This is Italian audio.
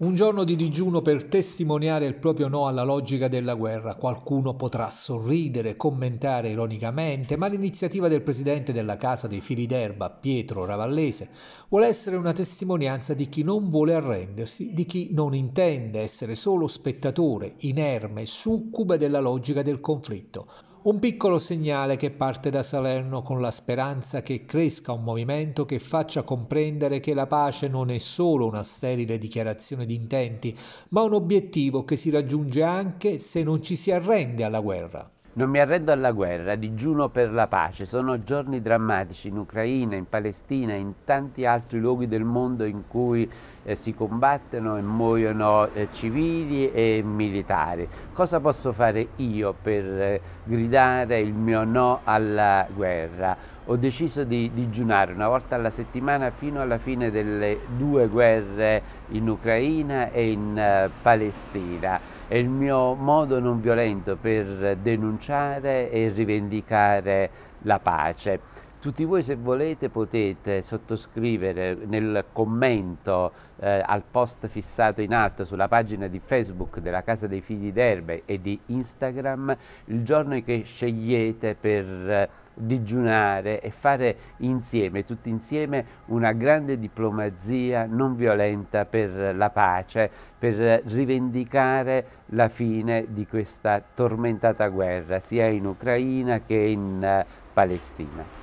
Un giorno di digiuno per testimoniare il proprio no alla logica della guerra. Qualcuno potrà sorridere, commentare ironicamente, ma l'iniziativa del presidente della Casa dei Fili d'Erba, Pietro Ravallese, vuole essere una testimonianza di chi non vuole arrendersi, di chi non intende essere solo spettatore, inerme, succube della logica del conflitto. Un piccolo segnale che parte da Salerno con la speranza che cresca un movimento che faccia comprendere che la pace non è solo una sterile dichiarazione di intenti, ma un obiettivo che si raggiunge anche se non ci si arrende alla guerra. Non mi arrendo alla guerra, digiuno per la pace. Sono giorni drammatici in Ucraina, in Palestina, in tanti altri luoghi del mondo in cui eh, si combattono e muoiono eh, civili e militari. Cosa posso fare io per eh, gridare il mio no alla guerra? Ho deciso di digiunare una volta alla settimana fino alla fine delle due guerre in Ucraina e in eh, Palestina. È il mio modo non violento per eh, denunciare denunciare e rivendicare la pace. Tutti voi se volete potete sottoscrivere nel commento eh, al post fissato in alto sulla pagina di Facebook della Casa dei Figli d'Erbe e di Instagram il giorno che scegliete per eh, digiunare e fare insieme, tutti insieme, una grande diplomazia non violenta per la pace, per rivendicare la fine di questa tormentata guerra, sia in Ucraina che in eh, Palestina.